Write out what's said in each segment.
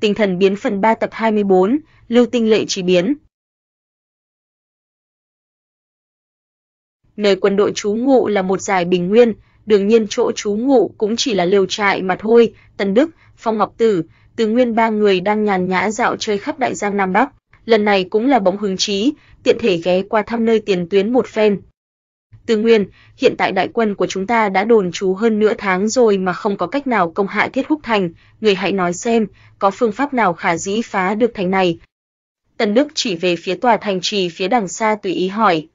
Tinh thần biến phần 3 tập 24, Lưu Tinh Lệ chỉ biến. Nơi quân đội trú ngụ là một giải bình nguyên, đương nhiên chỗ trú ngụ cũng chỉ là lều trại mà thôi, Tần Đức, Phong Ngọc Tử, Từ Nguyên ba người đang nhàn nhã dạo chơi khắp đại giang Nam Bắc, lần này cũng là bỗng hứng chí, tiện thể ghé qua thăm nơi tiền tuyến một phen. Tư Nguyên, hiện tại đại quân của chúng ta đã đồn trú hơn nửa tháng rồi mà không có cách nào công hạ Thiết Húc thành, người hãy nói xem, có phương pháp nào khả dĩ phá được thành này?" Tần Đức chỉ về phía tòa thành trì phía đằng xa tùy ý hỏi.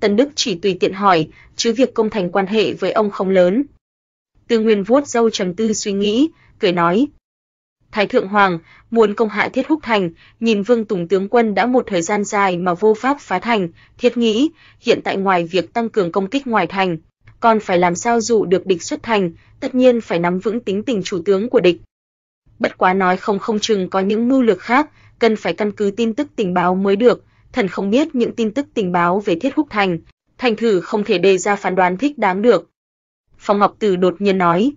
Tần Đức chỉ tùy tiện hỏi, chứ việc công thành quan hệ với ông không lớn. Tư Nguyên vuốt râu trầm tư suy nghĩ, cười nói, Thái Thượng Hoàng muốn công hạ Thiết Húc Thành, nhìn Vương Tùng tướng quân đã một thời gian dài mà vô pháp phá thành, thiết nghĩ, hiện tại ngoài việc tăng cường công kích ngoài thành, còn phải làm sao dụ được địch xuất thành, tất nhiên phải nắm vững tính tình chủ tướng của địch. Bất quá nói không không chừng có những mưu lược khác, cần phải căn cứ tin tức tình báo mới được, thần không biết những tin tức tình báo về Thiết Húc Thành, thành thử không thể đề ra phán đoán thích đáng được. Phong Ngọc Tử đột nhiên nói,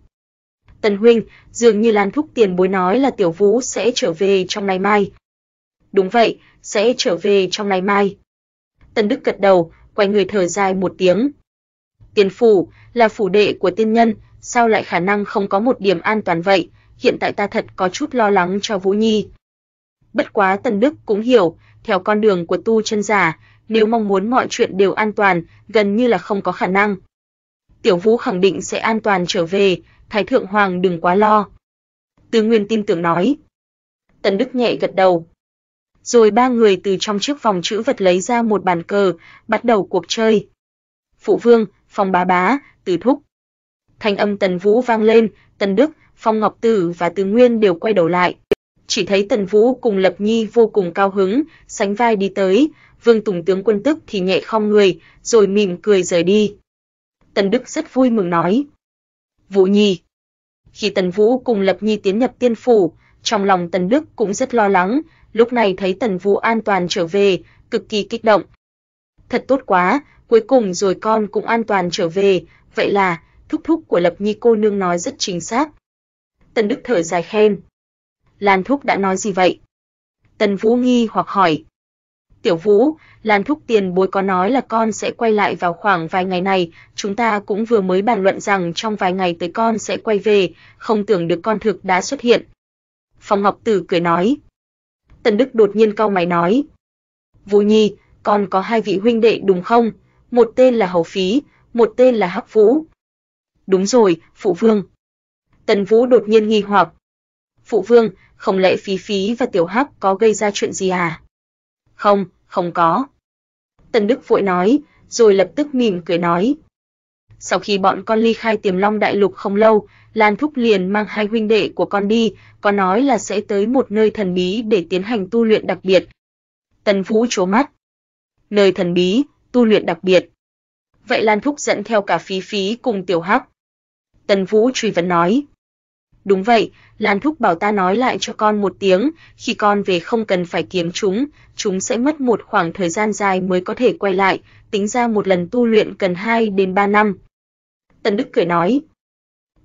Tần huynh, dường như Lan Thúc tiền bối nói là Tiểu Vũ sẽ trở về trong ngày mai. Đúng vậy, sẽ trở về trong ngày mai. Tần Đức gật đầu, quay người thở dài một tiếng. Tiền phủ là phủ đệ của tiên nhân, sao lại khả năng không có một điểm an toàn vậy, hiện tại ta thật có chút lo lắng cho Vũ Nhi. Bất quá Tần Đức cũng hiểu, theo con đường của tu chân giả, nếu mong muốn mọi chuyện đều an toàn, gần như là không có khả năng. Tiểu Vũ khẳng định sẽ an toàn trở về, Thái Thượng Hoàng đừng quá lo. Tư Nguyên tin tưởng nói. Tần Đức nhẹ gật đầu. Rồi ba người từ trong chiếc phòng chữ vật lấy ra một bàn cờ, bắt đầu cuộc chơi. Phụ vương, phong bá bá, tử thúc. Thanh âm Tần Vũ vang lên, Tần Đức, Phong Ngọc Tử và Tư Nguyên đều quay đầu lại. Chỉ thấy Tần Vũ cùng Lập Nhi vô cùng cao hứng, sánh vai đi tới, Vương Tùng tướng quân tức thì nhẹ không người, rồi mỉm cười rời đi. Tần Đức rất vui mừng nói. Vũ Nhi. Khi Tần Vũ cùng Lập Nhi tiến nhập tiên phủ, trong lòng Tần Đức cũng rất lo lắng, lúc này thấy Tần Vũ an toàn trở về, cực kỳ kích động. Thật tốt quá, cuối cùng rồi con cũng an toàn trở về, vậy là thúc thúc của Lập Nhi cô nương nói rất chính xác. Tần Đức thở dài khen. Lan thúc đã nói gì vậy? Tần Vũ nghi hoặc hỏi. Tiểu Vũ, Lan Thúc Tiền bối có nói là con sẽ quay lại vào khoảng vài ngày này, chúng ta cũng vừa mới bàn luận rằng trong vài ngày tới con sẽ quay về, không tưởng được con thực đã xuất hiện. Phong Ngọc Tử cười nói. Tần Đức đột nhiên cau mày nói. Vũ Nhi, con có hai vị huynh đệ đúng không? Một tên là Hầu Phí, một tên là Hắc Vũ. Đúng rồi, Phụ Vương. Tần Vũ đột nhiên nghi hoặc. Phụ Vương, không lẽ Phí Phí và Tiểu Hắc có gây ra chuyện gì à? Không, không có. Tần Đức vội nói, rồi lập tức mỉm cười nói. Sau khi bọn con ly khai tiềm long đại lục không lâu, Lan Thúc liền mang hai huynh đệ của con đi, có nói là sẽ tới một nơi thần bí để tiến hành tu luyện đặc biệt. Tần Phú chố mắt. Nơi thần bí, tu luyện đặc biệt. Vậy Lan Thúc dẫn theo cả phí phí cùng tiểu hắc. Tần Vũ truy vấn nói. Đúng vậy, Lan Thúc bảo ta nói lại cho con một tiếng, khi con về không cần phải kiếm chúng, chúng sẽ mất một khoảng thời gian dài mới có thể quay lại, tính ra một lần tu luyện cần 2 đến 3 năm. Tần Đức cười nói,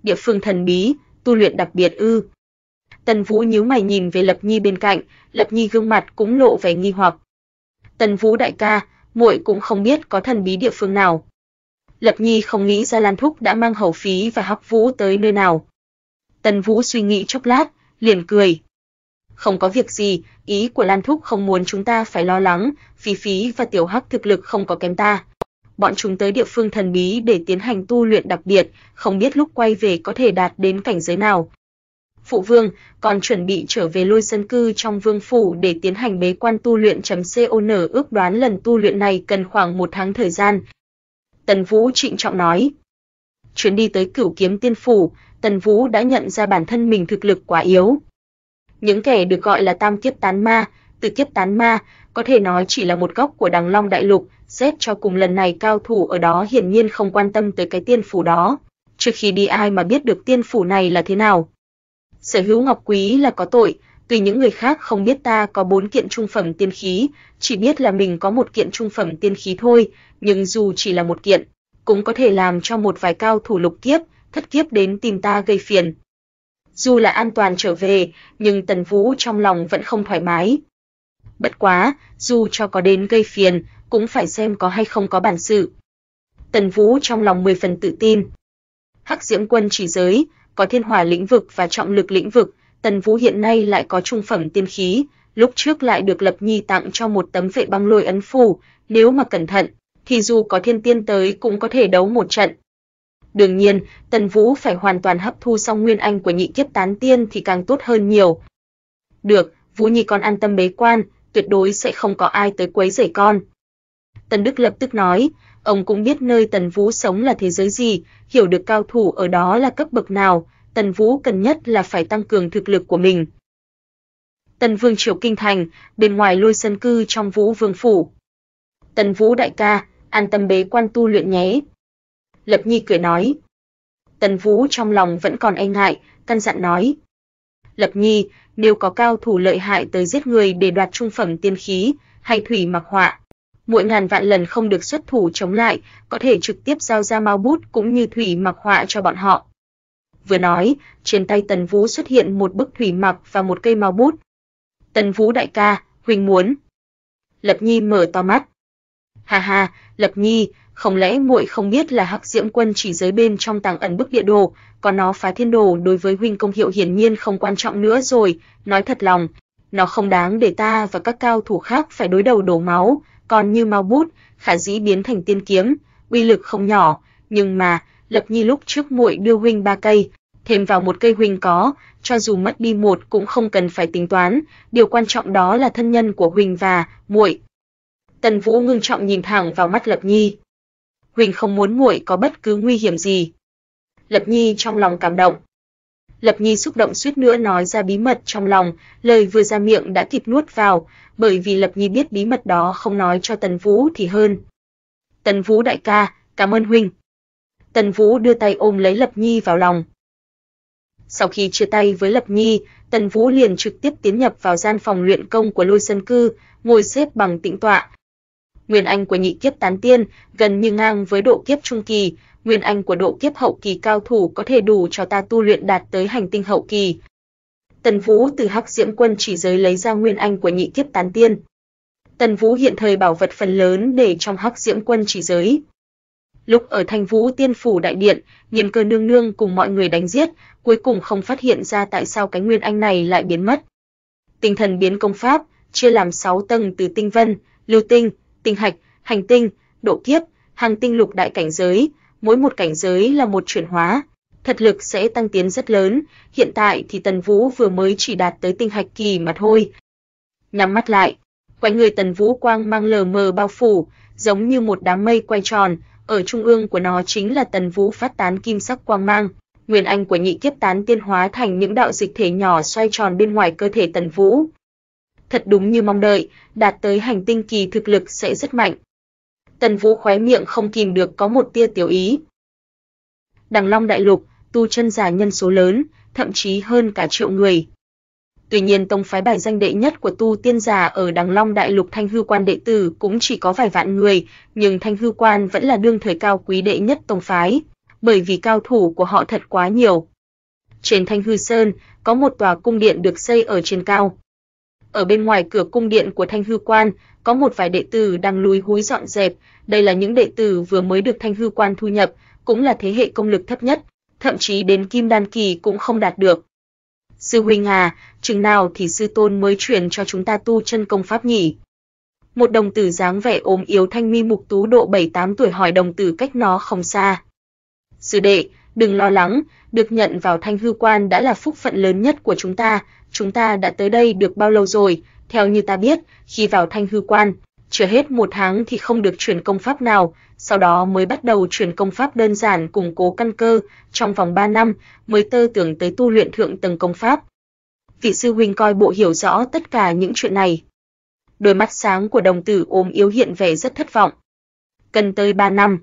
địa phương thần bí, tu luyện đặc biệt ư. Tần Vũ nhíu mày nhìn về Lập Nhi bên cạnh, Lập Nhi gương mặt cũng lộ vẻ nghi hoặc. Tần Vũ đại ca, muội cũng không biết có thần bí địa phương nào. Lập Nhi không nghĩ ra Lan Thúc đã mang hầu phí và Hắc Vũ tới nơi nào. Tần Vũ suy nghĩ chốc lát, liền cười. Không có việc gì, ý của Lan Thúc không muốn chúng ta phải lo lắng, Phi Phi và Tiểu Hắc thực lực không có kém ta. Bọn chúng tới địa phương thần bí để tiến hành tu luyện đặc biệt, không biết lúc quay về có thể đạt đến cảnh giới nào. Phụ vương còn chuẩn bị trở về lôi sơn cư trong vương phủ để tiến hành bế quan tu luyện.con Chấm ước đoán lần tu luyện này cần khoảng một tháng thời gian. Tần Vũ trịnh trọng nói chuyến đi tới Cửu Kiếm Tiên phủ, Tần Vũ đã nhận ra bản thân mình thực lực quá yếu. Những kẻ được gọi là Tam Kiếp Tán Ma, Tử Kiếp Tán Ma, có thể nói chỉ là một góc của Đằng Long Đại Lục, xét cho cùng lần này cao thủ ở đó hiển nhiên không quan tâm tới cái tiên phủ đó, trước khi đi ai mà biết được tiên phủ này là thế nào. Sở hữu ngọc quý là có tội, tuy những người khác không biết ta có bốn kiện trung phẩm tiên khí, chỉ biết là mình có một kiện trung phẩm tiên khí thôi, nhưng dù chỉ là một kiện, cũng có thể làm cho một vài cao thủ lục kiếp, thất kiếp đến tìm ta gây phiền. Dù là an toàn trở về, nhưng Tần Vũ trong lòng vẫn không thoải mái. Bất quá, dù cho có đến gây phiền, cũng phải xem có hay không có bản sự. Tần Vũ trong lòng mười phần tự tin. Hắc Diễm Quân chỉ giới, có thiên hỏa lĩnh vực và trọng lực lĩnh vực, Tần Vũ hiện nay lại có trung phẩm tiên khí, lúc trước lại được Lập Nhi tặng cho một tấm vệ băng lôi ấn phù, nếu mà cẩn thận, thì dù có thiên tiên tới cũng có thể đấu một trận. Đương nhiên, Tần Vũ phải hoàn toàn hấp thu xong nguyên anh của nhị kiếp tán tiên thì càng tốt hơn nhiều. Được, Vũ Nhi con an tâm bế quan, tuyệt đối sẽ không có ai tới quấy rầy con. Tần Đức lập tức nói, ông cũng biết nơi Tần Vũ sống là thế giới gì, hiểu được cao thủ ở đó là cấp bậc nào, Tần Vũ cần nhất là phải tăng cường thực lực của mình. Tần Vương Triều Kinh Thành, bên ngoài lôi sân cư trong Vũ Vương Phủ. Tần Vũ đại ca, an tâm bế quan tu luyện nhé. Lập Nhi cười nói. Tần Vũ trong lòng vẫn còn e ngại, căn dặn nói. Lập Nhi, nếu có cao thủ lợi hại tới giết người để đoạt trung phẩm tiên khí, hay thủy mặc họa, muội ngàn vạn lần không được xuất thủ chống lại, có thể trực tiếp giao ra mau bút cũng như thủy mặc họa cho bọn họ. Vừa nói, trên tay Tần Vũ xuất hiện một bức thủy mặc và một cây mau bút. Tần Vũ đại ca, huynh muốn. Lập Nhi mở to mắt. Ha ha, Lập Nhi, không lẽ muội không biết là Hắc Diễm Quân chỉ giới bên trong tàng ẩn bức địa đồ, còn nó phá thiên đồ đối với huynh công hiệu hiển nhiên không quan trọng nữa rồi, nói thật lòng, nó không đáng để ta và các cao thủ khác phải đối đầu đổ máu, còn như mau bút, khả dĩ biến thành tiên kiếm, uy lực không nhỏ, nhưng mà, Lập Nhi lúc trước muội đưa huynh ba cây, thêm vào một cây huynh có, cho dù mất đi một cũng không cần phải tính toán, điều quan trọng đó là thân nhân của huynh và muội Tần Vũ ngưng trọng nhìn thẳng vào mắt Lập Nhi. Huỳnh không muốn muội có bất cứ nguy hiểm gì. Lập Nhi trong lòng cảm động. Lập Nhi xúc động suýt nữa nói ra bí mật trong lòng, lời vừa ra miệng đã kịp nuốt vào, bởi vì Lập Nhi biết bí mật đó không nói cho Tần Vũ thì hơn. Tần Vũ đại ca, cảm ơn huynh. Tần Vũ đưa tay ôm lấy Lập Nhi vào lòng. Sau khi chia tay với Lập Nhi, Tần Vũ liền trực tiếp tiến nhập vào gian phòng luyện công của Lôi Sơn Cư, ngồi xếp bằng tĩnh tọa, Nguyên anh của nhị kiếp tán tiên gần như ngang với độ kiếp trung kỳ, nguyên anh của độ kiếp hậu kỳ cao thủ có thể đủ cho ta tu luyện đạt tới hành tinh hậu kỳ. Tần Vũ từ Hắc Diễm Quân chỉ giới lấy ra nguyên anh của nhị kiếp tán tiên. Tần Vũ hiện thời bảo vật phần lớn để trong Hắc Diễm Quân chỉ giới. Lúc ở Thanh Vũ Tiên phủ đại điện, Nhiễm Cơ nương nương cùng mọi người đánh giết, cuối cùng không phát hiện ra tại sao cái nguyên anh này lại biến mất. Tinh thần biến công pháp chia làm 6 tầng từ tinh vân, lưu tinh, tinh hạch, hành tinh, độ kiếp, hàng tinh lục đại cảnh giới, mỗi một cảnh giới là một chuyển hóa, thật lực sẽ tăng tiến rất lớn, hiện tại thì Tần Vũ vừa mới chỉ đạt tới tinh hạch kỳ mà thôi. Nhắm mắt lại, quanh người Tần Vũ quang mang lờ mờ bao phủ, giống như một đám mây quay tròn, ở trung ương của nó chính là Tần Vũ phát tán kim sắc quang mang. Nguyên anh của nhị kiếp tán tiên hóa thành những đạo dịch thể nhỏ xoay tròn bên ngoài cơ thể Tần Vũ, thật đúng như mong đợi, đạt tới hành tinh kỳ thực lực sẽ rất mạnh. Tần Vũ khóe miệng không kìm được có một tia tiểu ý. Đằng Long đại lục, tu chân giả nhân số lớn, thậm chí hơn cả triệu người. Tuy nhiên tông phái bài danh đệ nhất của tu tiên giả ở Đằng Long đại lục Thanh Hư Quan đệ tử cũng chỉ có vài vạn người, nhưng Thanh Hư Quan vẫn là đương thời cao quý đệ nhất tông phái, bởi vì cao thủ của họ thật quá nhiều. Trên Thanh Hư Sơn, có một tòa cung điện được xây ở trên cao. Ở bên ngoài cửa cung điện của Thanh Hư Quan, có một vài đệ tử đang lúi húi dọn dẹp, đây là những đệ tử vừa mới được Thanh Hư Quan thu nhập, cũng là thế hệ công lực thấp nhất, thậm chí đến kim đan kỳ cũng không đạt được. Sư huynh à, chừng nào thì sư tôn mới truyền cho chúng ta tu chân công pháp nhỉ? Một đồng tử dáng vẻ ốm yếu thanh mi mục tú độ 7-8 tuổi hỏi đồng tử cách nó không xa. Sư đệ, đừng lo lắng, được nhận vào thanh hư quan đã là phúc phận lớn nhất của chúng ta, chúng ta đã tới đây được bao lâu rồi, theo như ta biết, khi vào thanh hư quan, chưa hết một tháng thì không được truyền công pháp nào, sau đó mới bắt đầu truyền công pháp đơn giản củng cố căn cơ, trong vòng 3 năm mới tơ tưởng tới tu luyện thượng tầng công pháp. Vị sư huynh coi bộ hiểu rõ tất cả những chuyện này. Đôi mắt sáng của đồng tử ôm yếu hiện vẻ rất thất vọng. Cần tới 3 năm,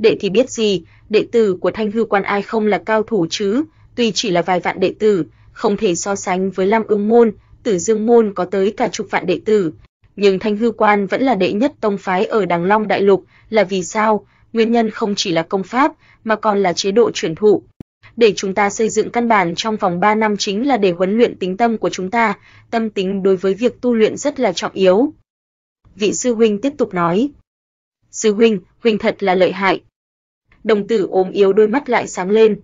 đệ thì biết gì, đệ tử của Thanh Hư Quan ai không là cao thủ chứ, tuy chỉ là vài vạn đệ tử, không thể so sánh với Lam Ưng môn, Tử Dương môn có tới cả chục vạn đệ tử, nhưng Thanh Hư Quan vẫn là đệ nhất tông phái ở Đàng Long đại lục, là vì sao? Nguyên nhân không chỉ là công pháp mà còn là chế độ truyền thụ. Để chúng ta xây dựng căn bản trong vòng 3 năm chính là để huấn luyện tính tâm của chúng ta, tâm tính đối với việc tu luyện rất là trọng yếu. Vị sư huynh tiếp tục nói. Sư huynh, huynh thật là lợi hại, đồng tử ốm yếu đôi mắt lại sáng lên.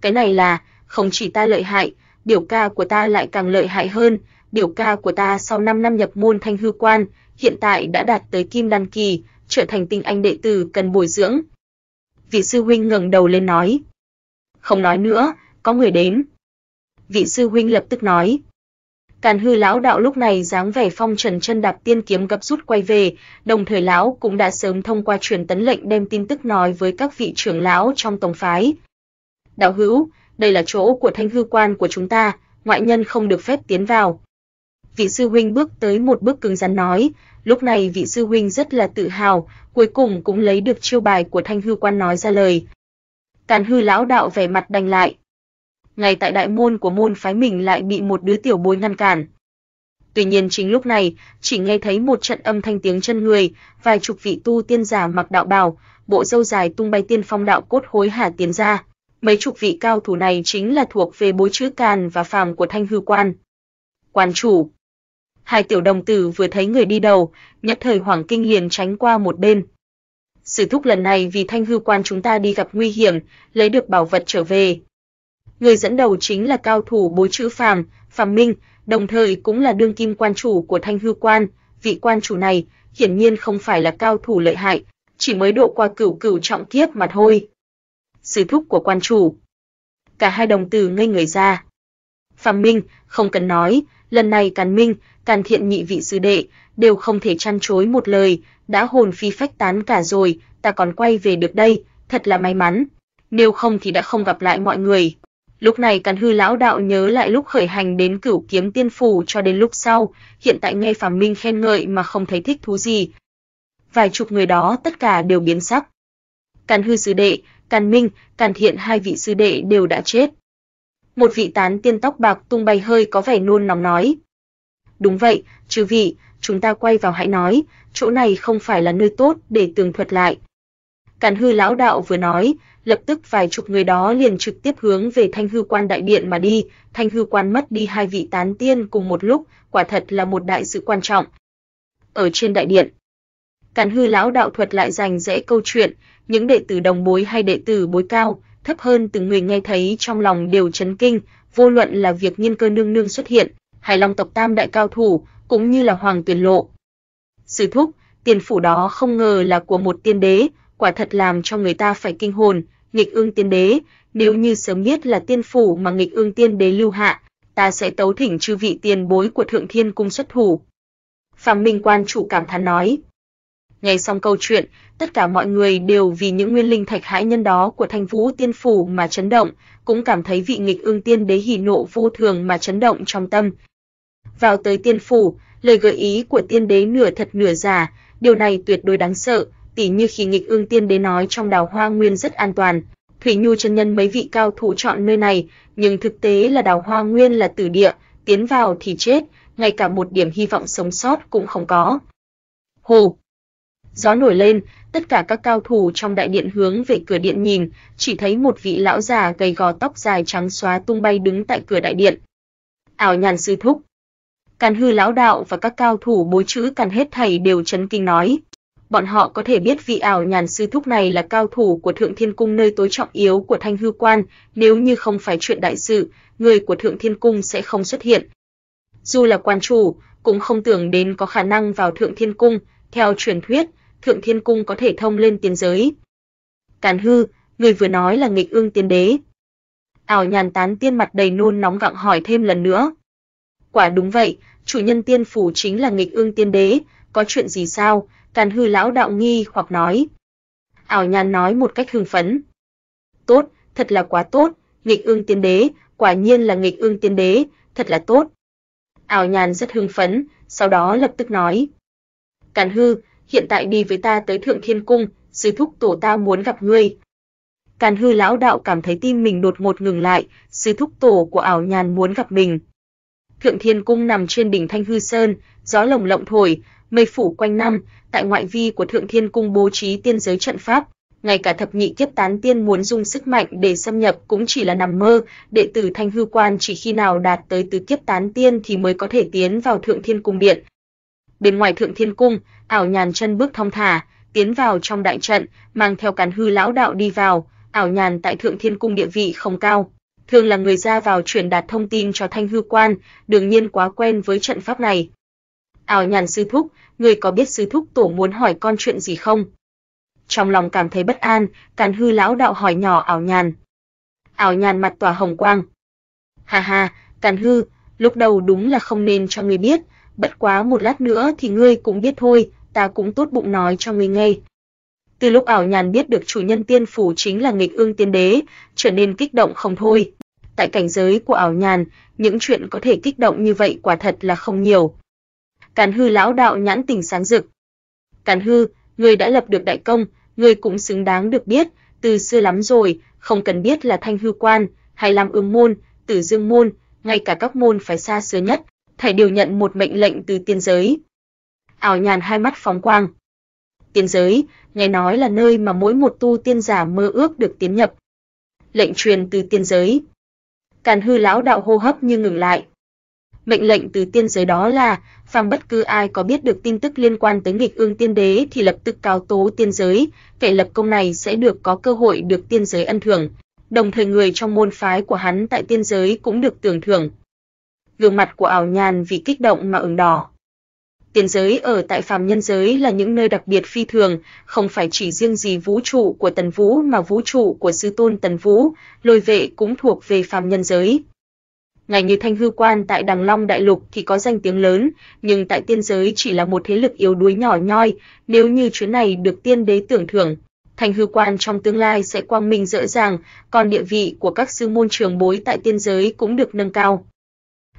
Cái này là, không chỉ ta lợi hại, biểu ca của ta lại càng lợi hại hơn, biểu ca của ta sau 5 năm nhập môn thanh hư quan, hiện tại đã đạt tới kim đan kỳ, trở thành tinh anh đệ tử cần bồi dưỡng. Vị sư huynh ngẩng đầu lên nói. Không nói nữa, có người đến. Vị sư huynh lập tức nói. Càn hư lão đạo lúc này dáng vẻ phong trần chân đạp tiên kiếm gấp rút quay về, đồng thời lão cũng đã sớm thông qua truyền tấn lệnh đem tin tức nói với các vị trưởng lão trong tổng phái. Đạo hữu, đây là chỗ của thanh hư quan của chúng ta, ngoại nhân không được phép tiến vào. Vị sư huynh bước tới một bước cứng rắn nói, lúc này vị sư huynh rất là tự hào, cuối cùng cũng lấy được chiêu bài của thanh hư quan nói ra lời. Càn hư lão đạo vẻ mặt đành lại, ngay tại đại môn của môn phái mình lại bị một đứa tiểu bối ngăn cản. Tuy nhiên chính lúc này, chỉ nghe thấy một trận âm thanh tiếng chân người, vài chục vị tu tiên giả mặc đạo bào, bộ râu dài tung bay tiên phong đạo cốt hối hả tiến ra. Mấy chục vị cao thủ này chính là thuộc về bối chữ càn và phàm của Thanh Hư Quan. Quan chủ. Hai tiểu đồng tử vừa thấy người đi đầu, nhất thời hoảng kinh liền tránh qua một bên. Sử thúc lần này vì Thanh Hư Quan chúng ta đi gặp nguy hiểm, lấy được bảo vật trở về, người dẫn đầu chính là cao thủ bối chữ Phạm, Phạm Minh, đồng thời cũng là đương kim quan chủ của Thanh Hư Quan, vị quan chủ này hiển nhiên không phải là cao thủ lợi hại, chỉ mới độ qua cửu cửu trọng kiếp mà thôi. Sư thúc của quan chủ. Cả hai đồng tử ngây người ra. Phạm Minh, không cần nói, lần này Càn Minh, Càn Thiện nhị vị sư đệ đều không thể chăn chối một lời, đã hồn phi phách tán cả rồi, ta còn quay về được đây, thật là may mắn. Nếu không thì đã không gặp lại mọi người. Lúc này Càn Hư lão đạo nhớ lại lúc khởi hành đến Cửu Kiếm Tiên phủ cho đến lúc sau, hiện tại nghe Phạm Minh khen ngợi mà không thấy thích thú gì. Vài chục người đó tất cả đều biến sắc. Càn Hư sư đệ, Càn Minh, Càn Thiện hai vị sư đệ đều đã chết. Một vị tán tiên tóc bạc tung bay hơi có vẻ nôn nóng nói. Đúng vậy, chư vị, chúng ta quay vào hãy nói, chỗ này không phải là nơi tốt để tường thuật lại. Càn Hư lão đạo vừa nói, lập tức vài chục người đó liền trực tiếp hướng về Thanh hư quan đại điện mà đi, Thanh hư quan mất đi hai vị tán tiên cùng một lúc, quả thật là một đại sự quan trọng. Ở trên đại điện, Càn hư lão đạo thuật lại rành rẽ câu chuyện, những đệ tử đồng bối hay đệ tử bối cao, thấp hơn từng người nghe thấy trong lòng đều chấn kinh, vô luận là việc Nhiên Cơ nương nương xuất hiện, Hải Long tộc tam đại cao thủ, cũng như là Hoàng Tuyển Lộ. Sư thúc, tiền phủ đó không ngờ là của một tiên đế, quả thật làm cho người ta phải kinh hồn, nghịch ương tiên đế, nếu như sớm biết là tiên phủ mà nghịch ương tiên đế lưu hạ, ta sẽ tấu thỉnh chư vị tiền bối của Thượng Thiên cung xuất thủ. Phạm Minh quan chủ cảm thán nói. Ngay xong câu chuyện, tất cả mọi người đều vì những nguyên linh thạch hãi nhân đó của Thanh Vũ Tiên phủ mà chấn động, cũng cảm thấy vị nghịch ương tiên đế hỉ nộ vô thường mà chấn động trong tâm. Vào tới tiên phủ, lời gợi ý của tiên đế nửa thật nửa giả, điều này tuyệt đối đáng sợ, tỉ như khi nghịch ương tiên đế nói trong đào hoa nguyên rất an toàn, Thủy Nhu chân nhân mấy vị cao thủ chọn nơi này, nhưng thực tế là đào hoa nguyên là tử địa, tiến vào thì chết, ngay cả một điểm hy vọng sống sót cũng không có. Hù! Gió nổi lên, tất cả các cao thủ trong đại điện hướng về cửa điện nhìn, chỉ thấy một vị lão già gầy gò tóc dài trắng xóa tung bay đứng tại cửa đại điện. Ảo nhàn sư thúc. Càn hư lão đạo và các cao thủ bối chữ càn hết thầy đều chấn kinh nói bọn họ có thể biết vị ảo nhàn sư thúc này là cao thủ của Thượng Thiên Cung nơi tối trọng yếu của Thanh Hư Quan, nếu như không phải chuyện đại sự, người của Thượng Thiên Cung sẽ không xuất hiện. Dù là quan chủ, cũng không tưởng đến có khả năng vào Thượng Thiên Cung, theo truyền thuyết, Thượng Thiên Cung có thể thông lên tiền giới. Càn hư, người vừa nói là nghịch ương tiên đế. Ảo nhàn tán tiên mặt đầy nôn nóng gặng hỏi thêm lần nữa. Quả đúng vậy, chủ nhân tiên phủ chính là nghịch ương tiên đế, có chuyện gì sao, Càn hư lão đạo nghi hoặc nói. Ảo nhàn nói một cách hưng phấn. Tốt, thật là quá tốt, nghịch ương tiên đế, quả nhiên là nghịch ương tiên đế, thật là tốt. Ảo nhàn rất hưng phấn, sau đó lập tức nói. Càn hư, hiện tại đi với ta tới thượng thiên cung, sư thúc tổ ta muốn gặp ngươi. Càn hư lão đạo cảm thấy tim mình đột ngột ngừng lại, sư thúc tổ của ảo nhàn muốn gặp mình. Thượng thiên cung nằm trên đỉnh Thanh Hư Sơn, gió lồng lộng thổi, mây phủ quanh năm, tại ngoại vi của Thượng Thiên Cung bố trí tiên giới trận pháp, ngay cả thập nhị kiếp tán tiên muốn dùng sức mạnh để xâm nhập cũng chỉ là nằm mơ, đệ tử Thanh Hư Quan chỉ khi nào đạt tới tứ kiếp tán tiên thì mới có thể tiến vào Thượng Thiên Cung điện. Bên ngoài Thượng Thiên Cung, ảo nhàn chân bước thong thả, tiến vào trong đại trận, mang theo càn hư lão đạo đi vào, ảo nhàn tại Thượng Thiên Cung địa vị không cao, thường là người ra vào truyền đạt thông tin cho Thanh Hư Quan, đương nhiên quá quen với trận pháp này. Ảo nhàn sư thúc, ngươi có biết sư thúc tổ muốn hỏi con chuyện gì không? Trong lòng cảm thấy bất an, Càn Hư lão đạo hỏi nhỏ ảo nhàn. Ảo nhàn mặt tỏa hồng quang. Ha ha, Càn Hư, lúc đầu đúng là không nên cho ngươi biết, bất quá một lát nữa thì ngươi cũng biết thôi, ta cũng tốt bụng nói cho ngươi nghe. Từ lúc ảo nhàn biết được chủ nhân tiên phủ chính là nghịch ương tiên đế, trở nên kích động không thôi. Tại cảnh giới của ảo nhàn, những chuyện có thể kích động như vậy quả thật là không nhiều, Càn Hư lão đạo nhãn tình sáng rực. Càn Hư, ngươi đã lập được đại công, ngươi cũng xứng đáng được biết, từ xưa lắm rồi, không cần biết là Thanh Hư Quan hay Lam Ương môn, Tử Dương môn, ngay cả các môn phái xa xưa nhất, thầy đều nhận một mệnh lệnh từ tiên giới. Ảo nhàn hai mắt phóng quang. Tiên giới, nghe nói là nơi mà mỗi một tu tiên giả mơ ước được tiến nhập. Lệnh truyền từ tiên giới. Càn Hư lão đạo hô hấp như ngừng lại. Mệnh lệnh từ tiên giới đó là, phàm bất cứ ai có biết được tin tức liên quan tới nghịch ương tiên đế thì lập tức cáo tố tiên giới, kẻ lập công này sẽ được có cơ hội được tiên giới ân thưởng, đồng thời người trong môn phái của hắn tại tiên giới cũng được tưởng thưởng. Gương mặt của ảo nhàn vì kích động mà ửng đỏ. Tiên giới ở tại phàm nhân giới là những nơi đặc biệt phi thường, không phải chỉ riêng gì vũ trụ của Tần Vũ mà vũ trụ của sư tôn Tần Vũ, lôi vệ cũng thuộc về phàm nhân giới ngày như Thanh Hư Quan tại Đằng Long Đại Lục thì có danh tiếng lớn, nhưng tại tiên giới chỉ là một thế lực yếu đuối nhỏ nhoi, nếu như chuyến này được tiên đế tưởng thưởng, Thanh Hư Quan trong tương lai sẽ quang minh rõ ràng, còn địa vị của các sư môn trường bối tại tiên giới cũng được nâng cao.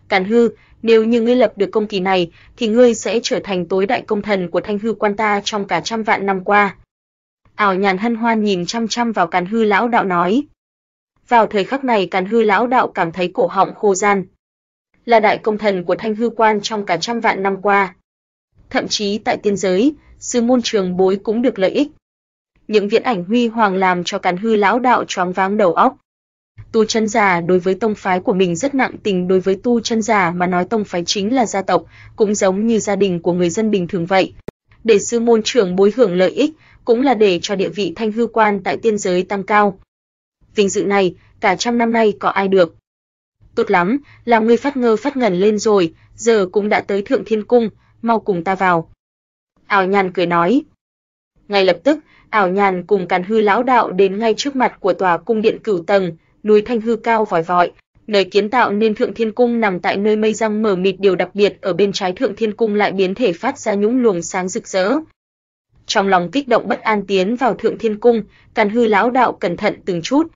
Càn Hư, nếu như ngươi lập được công kỳ này, thì ngươi sẽ trở thành tối đại công thần của Thanh Hư Quan ta trong cả trăm vạn năm qua. Ảo nhàn hân hoan nhìn chăm chăm vào Càn Hư lão đạo nói vào thời khắc này Càn Hư lão đạo cảm thấy cổ họng khô gian. Là đại công thần của Thanh Hư Quan trong cả trăm vạn năm qua. Thậm chí tại tiên giới, sư môn trường bối cũng được lợi ích. Những viễn ảnh huy hoàng làm cho Càn Hư lão đạo choáng váng đầu óc. Tu chân giả đối với tông phái của mình rất nặng tình đối với tu chân giả mà nói tông phái chính là gia tộc, cũng giống như gia đình của người dân bình thường vậy. Để sư môn trưởng bối hưởng lợi ích, cũng là để cho địa vị thanh hư quan tại tiên giới tăng cao, vinh dự này cả trăm năm nay có ai được. Tốt lắm, là ngươi phát ngơ phát ngẩn lên rồi, giờ cũng đã tới Thượng Thiên Cung, mau cùng ta vào. Ảo nhàn cười nói. Ngay lập tức, ảo nhàn cùng càn hư lão đạo đến ngay trước mặt của tòa cung điện cửu tầng, núi thanh hư cao vòi vọi, nơi kiến tạo nên Thượng Thiên Cung nằm tại nơi mây răng mở mịt điều đặc biệt ở bên trái Thượng Thiên Cung lại biến thể phát ra những luồng sáng rực rỡ. Trong lòng kích động bất an tiến vào Thượng Thiên Cung, Càn Hư lão đạo cẩn thận từng chút,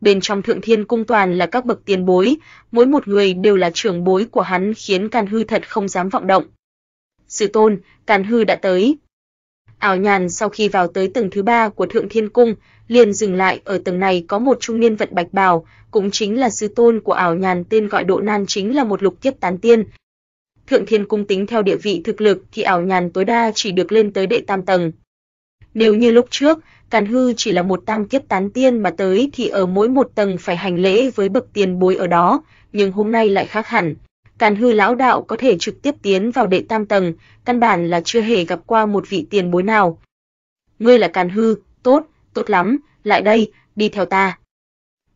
bên trong Thượng Thiên cung toàn là các bậc tiền bối, mỗi một người đều là trưởng bối của hắn khiến Càn Hư thật không dám vọng động. Sư tôn, Càn Hư đã tới. Ảo Nhàn sau khi vào tới tầng thứ ba của Thượng Thiên cung, liền dừng lại ở tầng này có một trung niên vận bạch bào, cũng chính là sư tôn của Ảo Nhàn tên gọi Độ Nan chính là một lục kiếp tán tiên. Thượng Thiên cung tính theo địa vị thực lực thì Ảo Nhàn tối đa chỉ được lên tới đệ tam tầng. Nếu như lúc trước, Càn hư chỉ là một tam kiếp tán tiên mà tới thì ở mỗi một tầng phải hành lễ với bậc tiền bối ở đó, nhưng hôm nay lại khác hẳn. Càn hư lão đạo có thể trực tiếp tiến vào đệ tam tầng, căn bản là chưa hề gặp qua một vị tiền bối nào. Ngươi là càn hư, tốt, tốt lắm, lại đây, đi theo ta.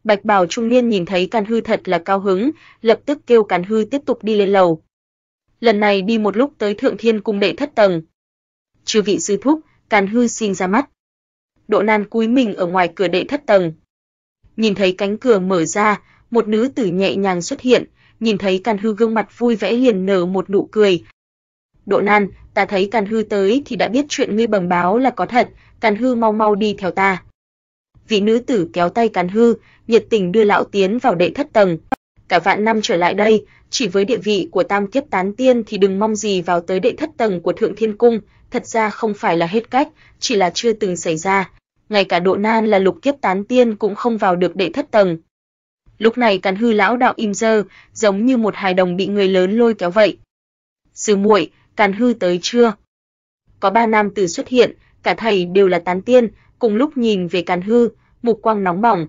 Bạch bào trung niên nhìn thấy Càn Hư thật là cao hứng, lập tức kêu Càn Hư tiếp tục đi lên lầu. Lần này đi một lúc tới Thượng Thiên cung đệ thất tầng. Chư vị sư thúc, Càn Hư xin ra mắt. Đỗ Lan cúi mình ở ngoài cửa đệ thất tầng. Nhìn thấy cánh cửa mở ra, một nữ tử nhẹ nhàng xuất hiện, nhìn thấy Càn Hư gương mặt vui vẻ hiền nở một nụ cười. "Đỗ Lan, ta thấy Càn Hư tới thì đã biết chuyện ngươi bẩm báo là có thật, Càn Hư mau mau đi theo ta." Vị nữ tử kéo tay Càn Hư, nhiệt tình đưa lão tiến vào đệ thất tầng. Cả vạn năm trở lại đây, chỉ với địa vị của Tam Kiếp Tán Tiên thì đừng mong gì vào tới đệ thất tầng của Thượng Thiên Cung, thật ra không phải là hết cách, chỉ là chưa từng xảy ra ngay cả độ nan là lục kiếp tán tiên cũng không vào được đệ thất tầng. Lúc này Càn Hư lão đạo im dơ, giống như một hài đồng bị người lớn lôi kéo vậy. "Sư muội, Càn Hư tới chưa?" Có ba nam tử xuất hiện, cả thầy đều là tán tiên, cùng lúc nhìn về Càn Hư, mục quang nóng bỏng.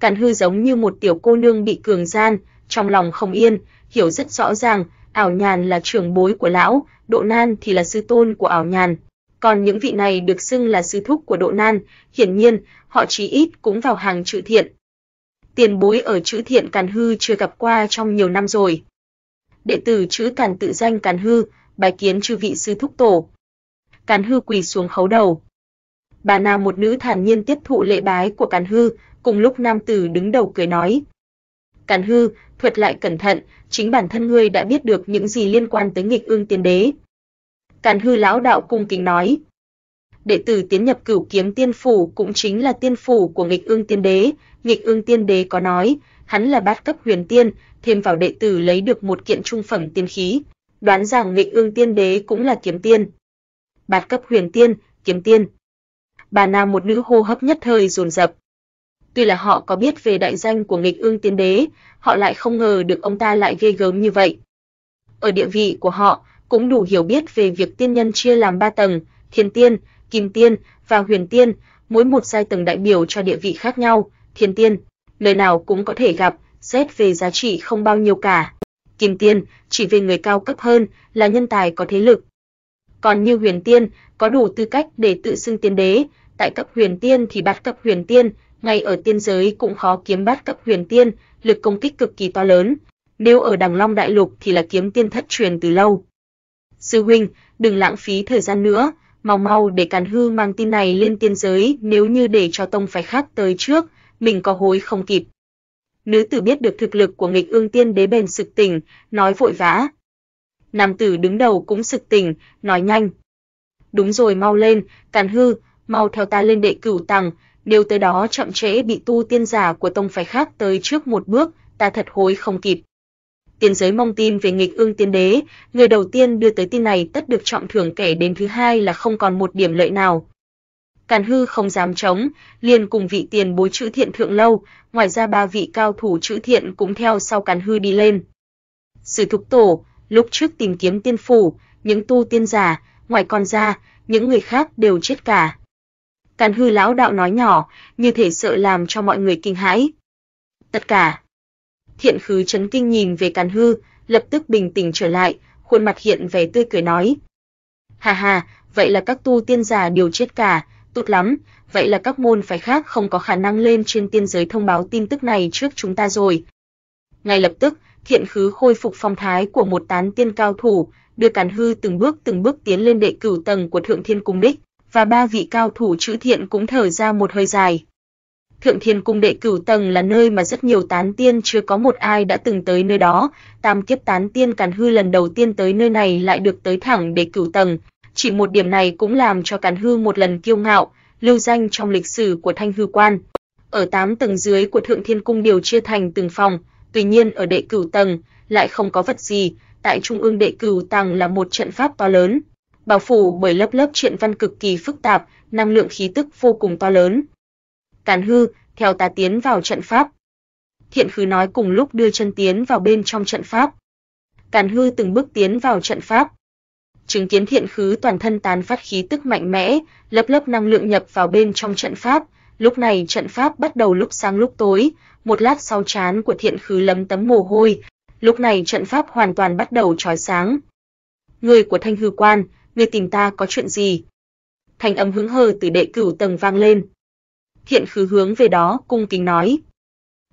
Càn Hư giống như một tiểu cô nương bị cường gian, trong lòng không yên, hiểu rất rõ ràng, ảo nhàn là trưởng bối của lão, độ nan thì là sư tôn của ảo nhàn, còn những vị này được xưng là sư thúc của Độ Nan, hiển nhiên họ chí ít cũng vào hàng chữ thiện. Tiền bối ở chữ thiện Càn Hư chưa gặp qua trong nhiều năm rồi. Đệ tử chữ Càn tự danh Càn Hư, bài kiến chư vị sư thúc tổ. Càn Hư quỳ xuống khấu đầu. Bà nào một nữ thản nhiên tiếp thụ lễ bái của Càn Hư, cùng lúc nam tử đứng đầu cười nói: "Càn Hư, thuật lại cẩn thận, chính bản thân ngươi đã biết được những gì liên quan tới nghịch ương tiền đế." Càn hư lão đạo cung kính nói. Đệ tử tiến nhập cửu kiếm tiên phủ cũng chính là tiên phủ của nghịch ương tiên đế. Nghịch ương tiên đế có nói, hắn là bát cấp huyền tiên, thêm vào đệ tử lấy được một kiện trung phẩm tiên khí. Đoán rằng nghịch ương tiên đế cũng là kiếm tiên. Bát cấp huyền tiên, kiếm tiên. Bà nam một nữ hô hấp nhất thời dồn dập. Tuy là họ có biết về đại danh của nghịch ương tiên đế, họ lại không ngờ được ông ta lại ghê gớm như vậy. Ở địa vị của họ, cũng đủ hiểu biết về việc tiên nhân chia làm 3 tầng, thiên tiên, kim tiên và huyền tiên, mỗi một giai tầng đại biểu cho địa vị khác nhau, thiên tiên, nơi nào cũng có thể gặp, xét về giá trị không bao nhiêu cả. Kim tiên chỉ về người cao cấp hơn, là nhân tài có thế lực. Còn như huyền tiên, có đủ tư cách để tự xưng tiên đế, tại cấp huyền tiên thì bát cấp huyền tiên, ngay ở tiên giới cũng khó kiếm bát cấp huyền tiên, lực công kích cực kỳ to lớn. Nếu ở Đằng Long Đại Lục thì là kiếm tiên thất truyền từ lâu. Sư huynh, đừng lãng phí thời gian nữa, mau mau để Càn Hư mang tin này lên tiên giới, nếu như để cho tông phái khác tới trước, mình có hối không kịp. Nữ tử biết được thực lực của nghịch ương tiên đế bền sực tỉnh, nói vội vã. Nam tử đứng đầu cũng sực tỉnh, nói nhanh. Đúng rồi mau lên, Càn Hư, mau theo ta lên đệ cửu tầng, nếu tới đó chậm trễ bị tu tiên giả của tông phái khác tới trước một bước, ta thật hối không kịp. Tiền giới mong tin về nghịch ương tiên đế, người đầu tiên đưa tới tin này tất được trọng thưởng kẻ đến thứ hai là không còn một điểm lợi nào. Càn hư không dám chống, liền cùng vị tiền bối chữ thiện thượng lâu, ngoài ra ba vị cao thủ chữ thiện cũng theo sau càn hư đi lên. Sử thục tổ, lúc trước tìm kiếm tiên phủ, những tu tiên giả, ngoài con ra, những người khác đều chết cả. Càn hư lão đạo nói nhỏ, như thể sợ làm cho mọi người kinh hãi. Tất cả Thiện khứ chấn kinh nhìn về Càn Hư, lập tức bình tĩnh trở lại, khuôn mặt hiện vẻ tươi cười nói: "Ha ha, vậy là các tu tiên giả đều chết cả, tốt lắm, vậy là các môn phái khác không có khả năng lên trên tiên giới thông báo tin tức này trước chúng ta rồi." Ngay lập tức, Thiện khứ khôi phục phong thái của một tán tiên cao thủ, đưa Càn Hư từng bước từng bước tiến lên đệ cửu tầng của Thượng Thiên Cung đích, và ba vị cao thủ chữ thiện cũng thở ra một hơi dài. Thượng Thiên Cung đệ cửu tầng là nơi mà rất nhiều tán tiên chưa có một ai đã từng tới nơi đó, tam kiếp tán tiên Càn Hư lần đầu tiên tới nơi này lại được tới thẳng đệ cửu tầng, chỉ một điểm này cũng làm cho Càn Hư một lần kiêu ngạo, lưu danh trong lịch sử của Thanh Hư Quan. Ở tám tầng dưới của Thượng Thiên Cung đều chia thành từng phòng, tuy nhiên ở đệ cửu tầng lại không có vật gì, tại trung ương đệ cửu tầng là một trận pháp to lớn, bao phủ bởi lớp lớp truyện văn cực kỳ phức tạp, năng lượng khí tức vô cùng to lớn. Càn Hư, theo ta tiến vào trận pháp. Thiện Khứ nói cùng lúc đưa chân tiến vào bên trong trận pháp. Càn Hư từng bước tiến vào trận pháp. Chứng kiến Thiện Khứ toàn thân tán phát khí tức mạnh mẽ, lấp lấp năng lượng nhập vào bên trong trận pháp, lúc này trận pháp bắt đầu lúc sáng lúc tối, một lát sau chán của Thiện Khứ lấm tấm mồ hôi, lúc này trận pháp hoàn toàn bắt đầu chói sáng. Người của Thanh Hư Quan, người tìm ta có chuyện gì? Thanh âm hứng hờ từ đệ cửu tầng vang lên thiện khứ hướng về đó cung kính nói.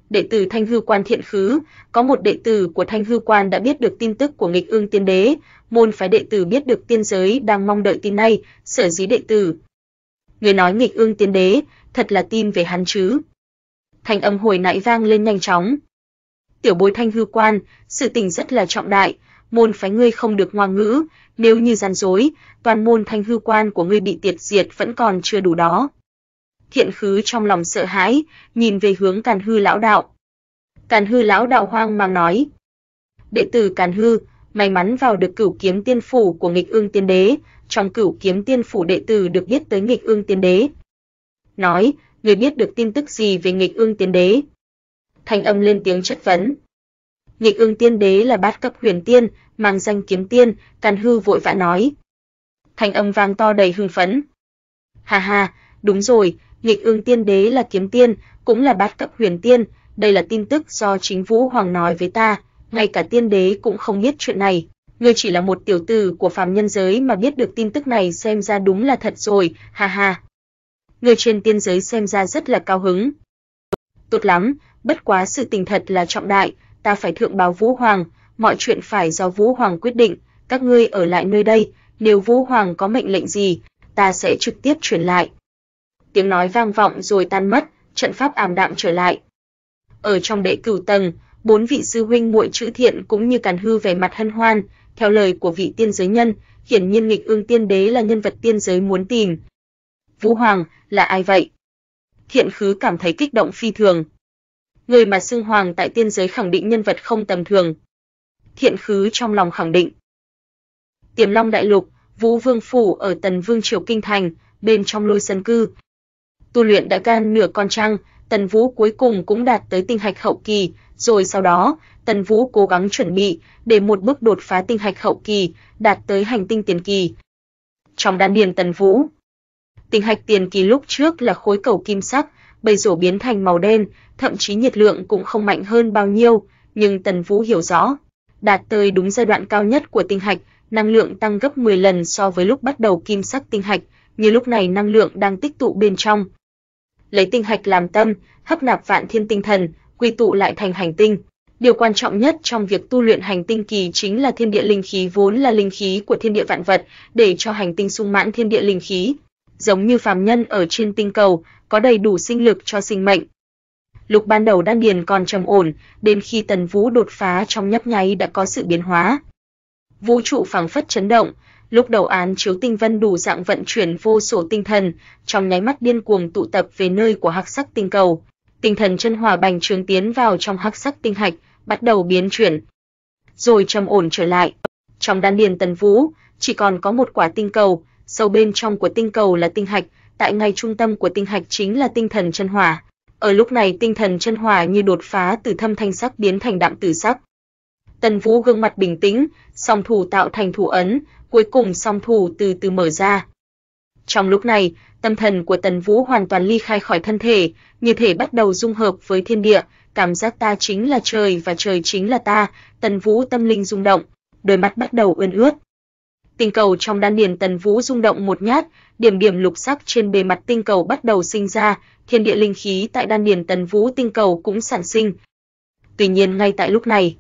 Đệ tử Thanh Hư Quan thiện khứ, có một đệ tử của Thanh Hư Quan đã biết được tin tức của Nghịch Ương Tiên Đế, môn phái đệ tử biết được tiên giới đang mong đợi tin này, sở dĩ đệ tử. Người nói Nghịch Ương Tiên Đế, thật là tin về hắn chứ? Thanh âm hồi nãy vang lên nhanh chóng. Tiểu bối Thanh Hư Quan, sự tình rất là trọng đại, môn phái ngươi không được ngoan ngữ, nếu như gian dối, toàn môn Thanh Hư Quan của ngươi bị tiệt diệt vẫn còn chưa đủ đó. Thiện khứ trong lòng sợ hãi, nhìn về hướng Càn Hư lão đạo. Càn Hư lão đạo hoang mang nói: "Đệ tử Càn Hư, may mắn vào được Cửu Kiếm Tiên phủ của Nghịch Ương Tiên Đế, trong Cửu Kiếm Tiên phủ đệ tử được biết tới Nghịch Ương Tiên Đế." Nói: "Người biết được tin tức gì về Nghịch Ương Tiên Đế?" Thanh âm lên tiếng chất vấn. Nghịch Ương Tiên Đế là bát cấp huyền tiên, mang danh Kiếm Tiên, Càn Hư vội vã nói. Thanh âm vang to đầy hưng phấn. Ha ha, đúng rồi, Nghịch Ương Tiên Đế là kiếm tiên, cũng là bát cấp huyền tiên, đây là tin tức do chính Vũ Hoàng nói với ta, ngay cả tiên đế cũng không biết chuyện này. Ngươi chỉ là một tiểu tử của phàm nhân giới mà biết được tin tức này xem ra đúng là thật rồi, ha ha. Ngươi trên tiên giới xem ra rất là cao hứng. Tốt lắm, bất quá sự tình thật là trọng đại, ta phải thượng báo Vũ Hoàng, mọi chuyện phải do Vũ Hoàng quyết định, các ngươi ở lại nơi đây, nếu Vũ Hoàng có mệnh lệnh gì, ta sẽ trực tiếp truyền lại tiếng nói vang vọng rồi tan mất, trận pháp ảm đạm trở lại. Ở trong đệ cửu tầng, bốn vị sư huynh muội chữ thiện cũng như Càn Hư vẻ mặt hân hoan, theo lời của vị tiên giới nhân, hiển nhiên nghịch ương tiên đế là nhân vật tiên giới muốn tìm. Vũ Hoàng là ai vậy? Thiện Khứ cảm thấy kích động phi thường. Người mà xưng hoàng tại tiên giới khẳng định nhân vật không tầm thường. Thiện Khứ trong lòng khẳng định. Tiềm Long đại lục, Vũ Vương phủ ở Tần Vương triều kinh thành, bên trong lôi sân cư, tu luyện đã gan nửa con trăng, Tần Vũ cuối cùng cũng đạt tới tinh hạch hậu kỳ, rồi sau đó, Tần Vũ cố gắng chuẩn bị để một bước đột phá tinh hạch hậu kỳ, đạt tới hành tinh tiền kỳ. Trong đan điền Tần Vũ, tinh hạch tiền kỳ lúc trước là khối cầu kim sắc, bây giờ biến thành màu đen, thậm chí nhiệt lượng cũng không mạnh hơn bao nhiêu, nhưng Tần Vũ hiểu rõ, đạt tới đúng giai đoạn cao nhất của tinh hạch, năng lượng tăng gấp 10 lần so với lúc bắt đầu kim sắc tinh hạch, như lúc này năng lượng đang tích tụ bên trong, lấy tinh hạch làm tâm, hấp nạp vạn thiên tinh thần, quy tụ lại thành hành tinh. Điều quan trọng nhất trong việc tu luyện hành tinh kỳ chính là thiên địa linh khí vốn là linh khí của thiên địa vạn vật, để cho hành tinh sung mãn thiên địa linh khí, giống như phàm nhân ở trên tinh cầu, có đầy đủ sinh lực cho sinh mệnh. Lúc ban đầu đan điền còn trầm ổn, đến khi Tần Vũ đột phá trong nhấp nháy đã có sự biến hóa. Vũ trụ phảng phất chấn động, Lúc đầu án chiếu tinh vân đủ dạng vận chuyển vô số tinh thần, trong nháy mắt điên cuồng tụ tập về nơi của hắc sắc tinh cầu. Tinh thần chân hòa bành trướng tiến vào trong hắc sắc tinh hạch, bắt đầu biến chuyển. Rồi trầm ổn trở lại. Trong đan điền Tần Vũ, chỉ còn có một quả tinh cầu, sâu bên trong của tinh cầu là tinh hạch, tại ngay trung tâm của tinh hạch chính là tinh thần chân hòa Ở lúc này tinh thần chân hòa như đột phá từ thâm thanh sắc biến thành đạm tử sắc. Tần Vũ gương mặt bình tĩnh, song thủ tạo thành thủ ấn, cuối cùng song thủ từ từ mở ra. Trong lúc này, tâm thần của Tần Vũ hoàn toàn ly khai khỏi thân thể, như thể bắt đầu dung hợp với thiên địa, cảm giác ta chính là trời và trời chính là ta, Tần Vũ tâm linh rung động, đôi mắt bắt đầu ươn ướt. Tinh cầu trong đan điền Tần Vũ rung động một nhát, điểm điểm lục sắc trên bề mặt tinh cầu bắt đầu sinh ra, thiên địa linh khí tại đan điền Tần Vũ tinh cầu cũng sản sinh. Tuy nhiên ngay tại lúc này,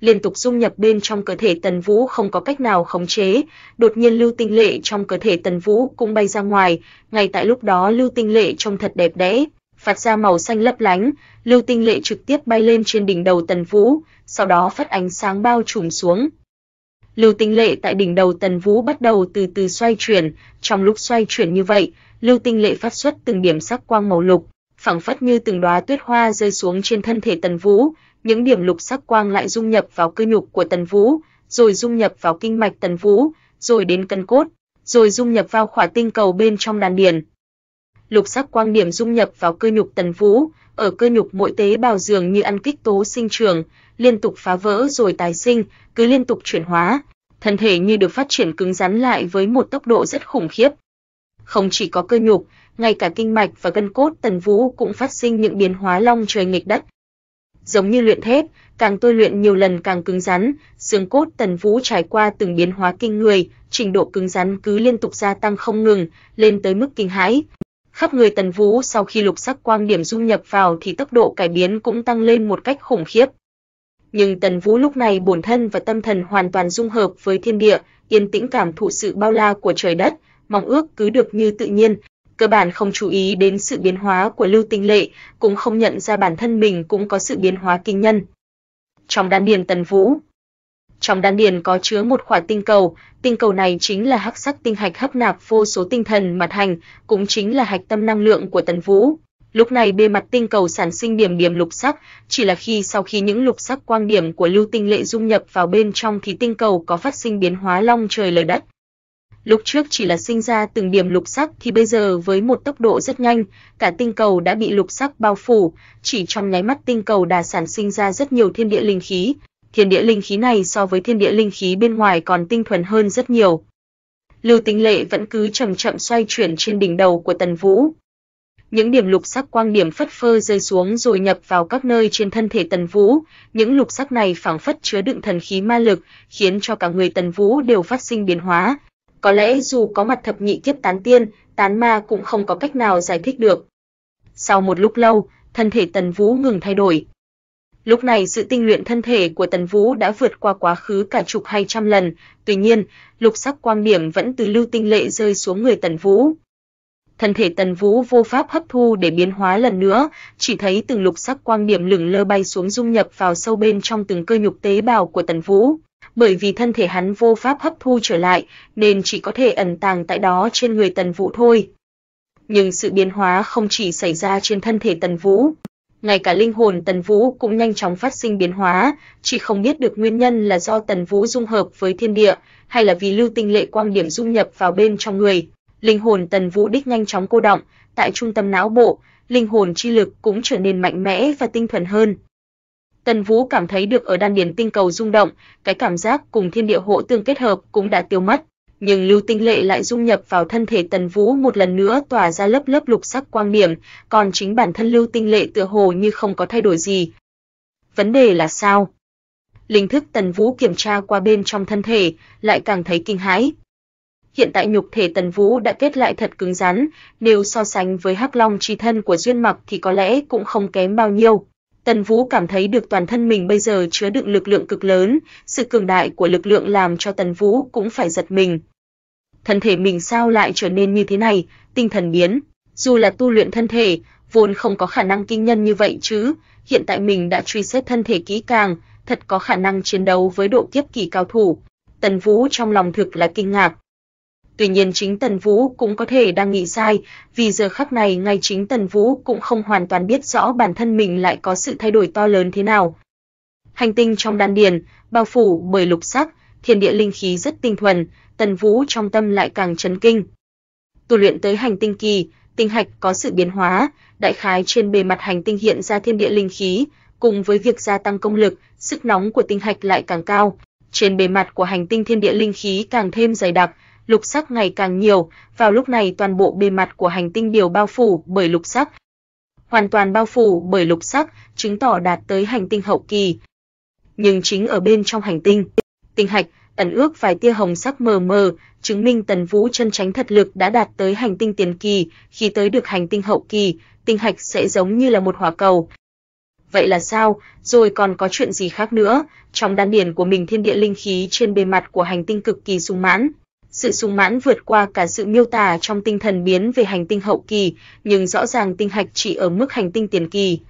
liên tục dung nhập bên trong cơ thể Tần Vũ không có cách nào khống chế, đột nhiên lưu tinh lệ trong cơ thể Tần Vũ cũng bay ra ngoài, ngay tại lúc đó lưu tinh lệ trông thật đẹp đẽ, phát ra màu xanh lấp lánh, lưu tinh lệ trực tiếp bay lên trên đỉnh đầu Tần Vũ, sau đó phát ánh sáng bao trùm xuống. Lưu tinh lệ tại đỉnh đầu Tần Vũ bắt đầu từ từ xoay chuyển, trong lúc xoay chuyển như vậy, lưu tinh lệ phát xuất từng điểm sắc quang màu lục, phảng phất như từng đóa tuyết hoa rơi xuống trên thân thể Tần Vũ, những điểm lục sắc quang lại dung nhập vào cơ nhục của Tần Vũ, rồi dung nhập vào kinh mạch Tần Vũ, rồi đến cân cốt, rồi dung nhập vào khỏa tinh cầu bên trong đan điền. Lục sắc quang điểm dung nhập vào cơ nhục Tần Vũ, ở cơ nhục mỗi tế bào dường như ăn kích tố sinh trường, liên tục phá vỡ rồi tái sinh, cứ liên tục chuyển hóa, thân thể như được phát triển cứng rắn lại với một tốc độ rất khủng khiếp. Không chỉ có cơ nhục, ngay cả kinh mạch và gân cốt Tần Vũ cũng phát sinh những biến hóa long trời nghịch đất, giống như luyện thép, càng tôi luyện nhiều lần càng cứng rắn, xương cốt Tần Vũ trải qua từng biến hóa kinh người, trình độ cứng rắn cứ liên tục gia tăng không ngừng, lên tới mức kinh hãi. Khắp người Tần Vũ sau khi lục sắc quang điểm dung nhập vào thì tốc độ cải biến cũng tăng lên một cách khủng khiếp. Nhưng Tần Vũ lúc này bổn thân và tâm thần hoàn toàn dung hợp với thiên địa, yên tĩnh cảm thụ sự bao la của trời đất, mong ước cứ được như tự nhiên, cơ bản không chú ý đến sự biến hóa của Lưu Tinh Lệ, cũng không nhận ra bản thân mình cũng có sự biến hóa kinh nhân. Trong đan điền Tần Vũ, trong đan điền có chứa một quả tinh cầu, tinh cầu này chính là hắc sắc tinh hạch hấp nạp vô số tinh thần mặt thành, cũng chính là hạch tâm năng lượng của Tần Vũ. Lúc này bề mặt tinh cầu sản sinh điểm điểm lục sắc, chỉ là khi sau khi những lục sắc quang điểm của lưu tinh lệ dung nhập vào bên trong thì tinh cầu có phát sinh biến hóa long trời lở đất, Lúc trước chỉ là sinh ra từng điểm lục sắc thì bây giờ với một tốc độ rất nhanh, cả tinh cầu đã bị lục sắc bao phủ, chỉ trong nháy mắt tinh cầu đã sản sinh ra rất nhiều thiên địa linh khí. Thiên địa linh khí này so với thiên địa linh khí bên ngoài còn tinh thuần hơn rất nhiều. Lưu Tinh Lệ vẫn cứ chậm chậm xoay chuyển trên đỉnh đầu của Tần Vũ. Những điểm lục sắc quang điểm phất phơ rơi xuống rồi nhập vào các nơi trên thân thể Tần Vũ, những lục sắc này phảng phất chứa đựng thần khí ma lực, khiến cho cả người Tần Vũ đều phát sinh biến hóa, có lẽ dù có mặt thập nhị kiếp tán tiên, tán ma cũng không có cách nào giải thích được. Sau một lúc lâu, thân thể Tần Vũ ngừng thay đổi. Lúc này sự tinh luyện thân thể của Tần Vũ đã vượt qua quá khứ cả chục hay trăm lần, tuy nhiên, lục sắc quang điểm vẫn từ lưu tinh lệ rơi xuống người Tần Vũ. Thân thể Tần Vũ vô pháp hấp thu để biến hóa lần nữa, chỉ thấy từng lục sắc quang điểm lửng lơ bay xuống dung nhập vào sâu bên trong từng cơ nhục tế bào của Tần Vũ bởi vì thân thể hắn vô pháp hấp thu trở lại, nên chỉ có thể ẩn tàng tại đó trên người Tần Vũ thôi. Nhưng sự biến hóa không chỉ xảy ra trên thân thể Tần Vũ, ngay cả linh hồn Tần Vũ cũng nhanh chóng phát sinh biến hóa, chỉ không biết được nguyên nhân là do Tần Vũ dung hợp với thiên địa, hay là vì lưu tinh lệ quang điểm dung nhập vào bên trong người. Linh hồn Tần Vũ đích nhanh chóng cô động, tại trung tâm não bộ, linh hồn chi lực cũng trở nên mạnh mẽ và tinh thuần hơn. Tần Vũ cảm thấy được ở đan điền tinh cầu rung động, cái cảm giác cùng thiên địa hộ tương kết hợp cũng đã tiêu mất, nhưng lưu tinh lệ lại dung nhập vào thân thể Tần Vũ một lần nữa tỏa ra lớp lớp lục sắc quang điểm, còn chính bản thân lưu tinh lệ tựa hồ như không có thay đổi gì. Vấn đề là sao? Linh thức Tần Vũ kiểm tra qua bên trong thân thể, lại càng thấy kinh hãi. Hiện tại nhục thể Tần Vũ đã kết lại thật cứng rắn, nếu so sánh với Hắc Long chi thân của Duyên Mặc thì có lẽ cũng không kém bao nhiêu. Tần Vũ cảm thấy được toàn thân mình bây giờ chứa đựng lực lượng cực lớn, sự cường đại của lực lượng làm cho Tần Vũ cũng phải giật mình. Thân thể mình sao lại trở nên như thế này, tinh thần biến, dù là tu luyện thân thể, vốn không có khả năng kinh nhân như vậy chứ, hiện tại mình đã truy xét thân thể kỹ càng, thật có khả năng chiến đấu với độ kiếp kỳ cao thủ. Tần Vũ trong lòng thực là kinh ngạc, Tuy nhiên chính Tần Vũ cũng có thể đang nghĩ sai, vì giờ khắc này ngay chính Tần Vũ cũng không hoàn toàn biết rõ bản thân mình lại có sự thay đổi to lớn thế nào. Hành tinh trong đan điền, bao phủ bởi lục sắc, thiên địa linh khí rất tinh thuần, Tần Vũ trong tâm lại càng chấn kinh. Tu luyện tới hành tinh kỳ, tinh hạch có sự biến hóa, đại khái trên bề mặt hành tinh hiện ra thiên địa linh khí, cùng với việc gia tăng công lực, sức nóng của tinh hạch lại càng cao. Trên bề mặt của hành tinh thiên địa linh khí càng thêm dày đặc, lục sắc ngày càng nhiều, vào lúc này toàn bộ bề mặt của hành tinh đều bao phủ bởi lục sắc. Hoàn toàn bao phủ bởi lục sắc, chứng tỏ đạt tới hành tinh hậu kỳ. Nhưng chính ở bên trong hành tinh, tinh hạch ẩn ước vài tia hồng sắc mờ mờ, chứng minh Tần Vũ chân tránh thật lực đã đạt tới hành tinh tiền kỳ, khi tới được hành tinh hậu kỳ, tinh hạch sẽ giống như là một hỏa cầu. Vậy là sao? Rồi còn có chuyện gì khác nữa? Trong đan điển của mình thiên địa linh khí trên bề mặt của hành tinh cực kỳ sung mãn, sự sung mãn vượt qua cả sự miêu tả trong tinh thần biến về hành tinh hậu kỳ, nhưng rõ ràng tinh hạch chỉ ở mức hành tinh tiền kỳ.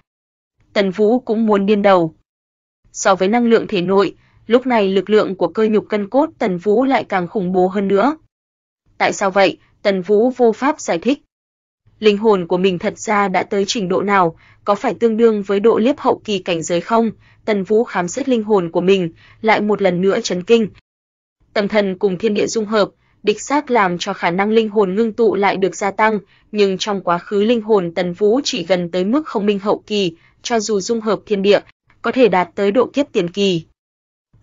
Tần Vũ cũng muốn điên đầu. So với năng lượng thể nội, lúc này lực lượng của cơ nhục cân cốt Tần Vũ lại càng khủng bố hơn nữa. Tại sao vậy? Tần Vũ vô pháp giải thích. Linh hồn của mình thật ra đã tới trình độ nào, có phải tương đương với độ liếp hậu kỳ cảnh giới không? Tần Vũ khám xét linh hồn của mình, lại một lần nữa chấn kinh, tâm thần cùng thiên địa dung hợp, địch xác làm cho khả năng linh hồn ngưng tụ lại được gia tăng, nhưng trong quá khứ linh hồn Tần Vũ chỉ gần tới mức không minh hậu kỳ, cho dù dung hợp thiên địa, có thể đạt tới độ kiếp tiền kỳ.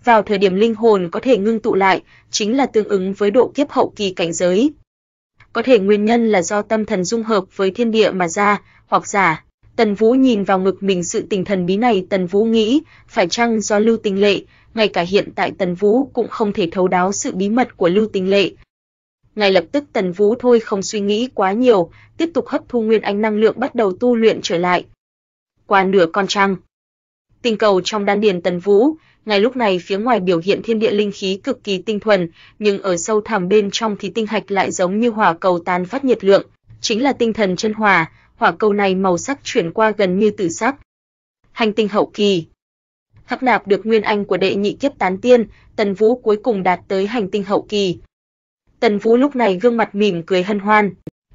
Vào thời điểm linh hồn có thể ngưng tụ lại, chính là tương ứng với độ kiếp hậu kỳ cảnh giới. Có thể nguyên nhân là do tâm thần dung hợp với thiên địa mà ra, hoặc giả, Tần Vũ nhìn vào ngực mình sự tình thần bí này, Tần Vũ nghĩ, phải chăng do Lưu Tình Lệ ngay cả hiện tại Tần Vũ cũng không thể thấu đáo sự bí mật của Lưu Tinh Lệ. Ngay lập tức Tần Vũ thôi không suy nghĩ quá nhiều, tiếp tục hấp thu nguyên anh năng lượng bắt đầu tu luyện trở lại. Qua nửa con trăng, tinh cầu trong đan điền Tần Vũ, ngay lúc này phía ngoài biểu hiện thiên địa linh khí cực kỳ tinh thuần, nhưng ở sâu thẳm bên trong thì tinh hạch lại giống như hỏa cầu tán phát nhiệt lượng, chính là tinh thần chân hỏa, hỏa cầu này màu sắc chuyển qua gần như tử sắc. Hành tinh hậu kỳ Hắc nạp được nguyên anh của đệ nhị kiếp tán tiên, Tần Vũ cuối cùng đạt tới hành tinh hậu kỳ. Tần Vũ lúc này gương mặt mỉm cười hân hoan.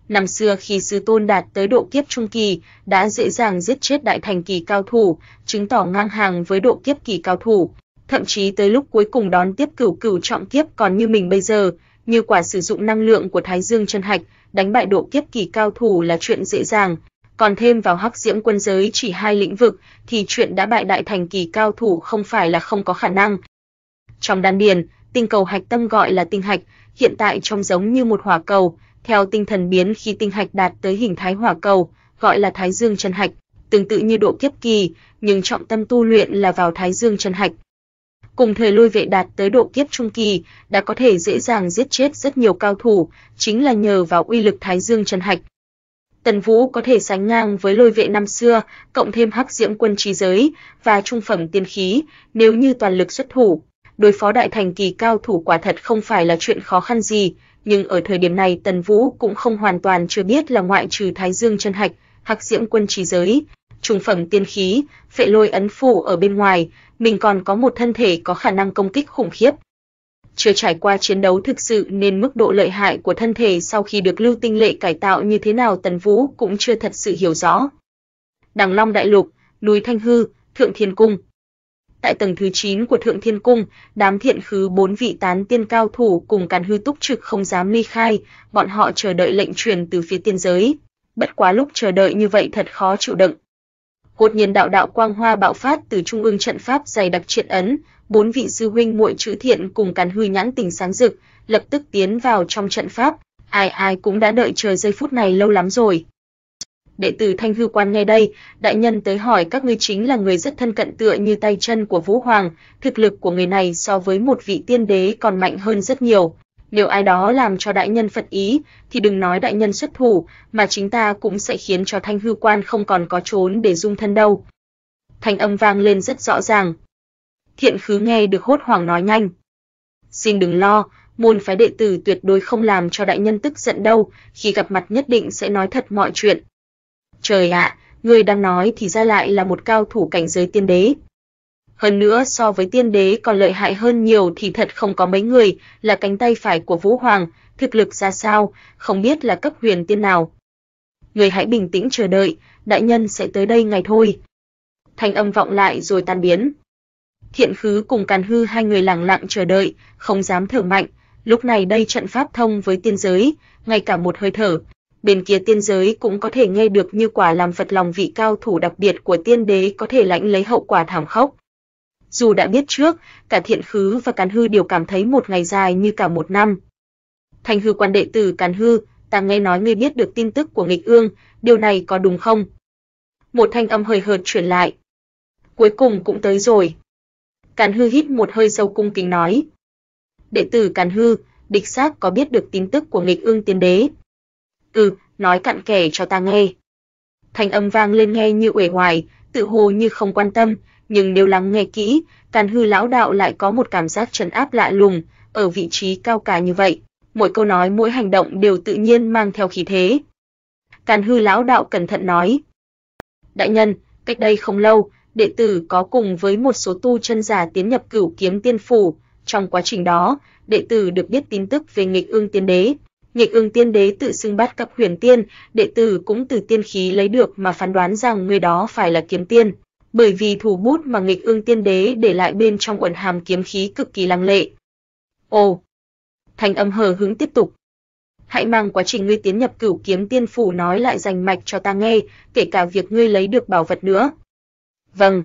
Năm xưa khi sư tôn đạt tới độ kiếp trung kỳ, đã dễ dàng giết chết đại thành kỳ cao thủ, chứng tỏ ngang hàng với độ kiếp kỳ cao thủ, thậm chí tới lúc cuối cùng đón tiếp cửu cửu trọng kiếp còn như mình bây giờ, như quả sử dụng năng lượng của Thái Dương chân hạch, đánh bại độ kiếp kỳ cao thủ là chuyện dễ dàng, còn thêm vào hắc diễm quân giới chỉ hai lĩnh vực thì chuyện đã bại đại thành kỳ cao thủ không phải là không có khả năng. Trong đan điền, tinh cầu hạch tâm gọi là tinh hạch, hiện tại trông giống như một hỏa cầu, theo tinh thần biến khi tinh hạch đạt tới hình thái hỏa cầu, gọi là Thái Dương chân hạch, tương tự như độ kiếp kỳ, nhưng trọng tâm tu luyện là vào Thái Dương chân hạch. Cùng thời lôi vệ đạt tới độ kiếp trung kỳ, đã có thể dễ dàng giết chết rất nhiều cao thủ, chính là nhờ vào uy lực Thái Dương chân hạch. Tần Vũ có thể sánh ngang với lôi vệ năm xưa, cộng thêm hắc diễm quân trí giới và trung phẩm tiên khí, nếu như toàn lực xuất thủ, đối phó đại thành kỳ cao thủ quả thật không phải là chuyện khó khăn gì, nhưng ở thời điểm này Tần Vũ cũng không hoàn toàn chưa biết là ngoại trừ Thái Dương chân hạch, hắc diễm quân trí giới, trung phẩm tiên khí, phệ lôi ấn phủ ở bên ngoài, mình còn có một thân thể có khả năng công kích khủng khiếp, chưa trải qua chiến đấu thực sự nên mức độ lợi hại của thân thể sau khi được Lưu Tinh Lệ cải tạo như thế nào Tần Vũ cũng chưa thật sự hiểu rõ. Đằng Long Đại Lục, núi Thanh Hư, Thượng Thiên Cung. Tại tầng thứ 9 của Thượng Thiên Cung, đám thiện khứ bốn vị tán tiên cao thủ cùng Càn Hư Túc Trực không dám ly khai, bọn họ chờ đợi lệnh truyền từ phía tiên giới. Bất quá lúc chờ đợi như vậy thật khó chịu đựng. Cột nhiên đạo đạo quang hoa bạo phát từ trung ương trận pháp dày đặc triện ấn, bốn vị sư huynh muội chữ thiện cùng cắn hư nhãn tình sáng rực, lập tức tiến vào trong trận pháp, ai ai cũng đã đợi chờ giây phút này lâu lắm rồi. Đệ tử Thanh Hư Quan nghe đây, đại nhân tới hỏi các ngươi chính là người rất thân cận tựa như tay chân của Vũ Hoàng, thực lực của người này so với một vị tiên đế còn mạnh hơn rất nhiều. Nếu ai đó làm cho đại nhân phật ý, thì đừng nói đại nhân xuất thủ, mà chính ta cũng sẽ khiến cho Thanh Hư Quan không còn có trốn để dung thân đâu. Thanh âm vang lên rất rõ ràng, Thiện khứ nghe được hốt hoảng nói nhanh. Xin đừng lo, môn phái đệ tử tuyệt đối không làm cho đại nhân tức giận đâu, khi gặp mặt nhất định sẽ nói thật mọi chuyện. Trời ạ, người đang nói thì ra lại là một cao thủ cảnh giới tiên đế. Hơn nữa so với tiên đế còn lợi hại hơn nhiều thì thật không có mấy người là cánh tay phải của Vũ Hoàng, thực lực ra sao, không biết là cấp huyền tiên nào. Người hãy bình tĩnh chờ đợi, đại nhân sẽ tới đây ngày thôi. Thanh âm vọng lại rồi tan biến. Thiện Khứ cùng Càn Hư hai người lặng lặng chờ đợi, không dám thở mạnh. Lúc này đây trận pháp thông với tiên giới, ngay cả một hơi thở, bên kia tiên giới cũng có thể nghe được như quả làm Phật lòng vị cao thủ đặc biệt của tiên đế có thể lãnh lấy hậu quả thảm khốc. Dù đã biết trước, cả Thiện Khứ và Càn Hư đều cảm thấy một ngày dài như cả một năm. Thành Hư quan đệ tử Càn Hư, ta nghe nói ngươi biết được tin tức của nghịch ương, điều này có đúng không? Một thanh âm hơi hợt truyền lại. Cuối cùng cũng tới rồi. Càn Hư hít một hơi sâu cung kính nói: "Đệ tử Càn Hư, địch xác có biết được tin tức của Nghịch Ương Tiên Đế?" "Ừ, nói cặn kẽ cho ta nghe." Thanh âm vang lên nghe như uể hoài, tự hồ như không quan tâm, nhưng nếu lắng nghe kỹ, Càn Hư lão đạo lại có một cảm giác trấn áp lạ lùng, ở vị trí cao cả như vậy, mỗi câu nói mỗi hành động đều tự nhiên mang theo khí thế. Càn Hư lão đạo cẩn thận nói: "Đại nhân, cách đây không lâu, đệ tử có cùng với một số tu chân giả tiến nhập Cửu Kiếm Tiên phủ, trong quá trình đó, đệ tử được biết tin tức về Nghịch Ương Tiên Đế. Nghịch Ương Tiên Đế tự xưng bắt cấp huyền tiên, đệ tử cũng từ tiên khí lấy được mà phán đoán rằng người đó phải là kiếm tiên, bởi vì thủ bút mà Nghịch Ương Tiên Đế để lại bên trong quần hàm kiếm khí cực kỳ lăng lệ. Ồ. Thanh âm hờ hững tiếp tục. Hãy mang quá trình ngươi tiến nhập Cửu Kiếm Tiên phủ nói lại rành mạch cho ta nghe, kể cả việc ngươi lấy được bảo vật nữa, Vâng.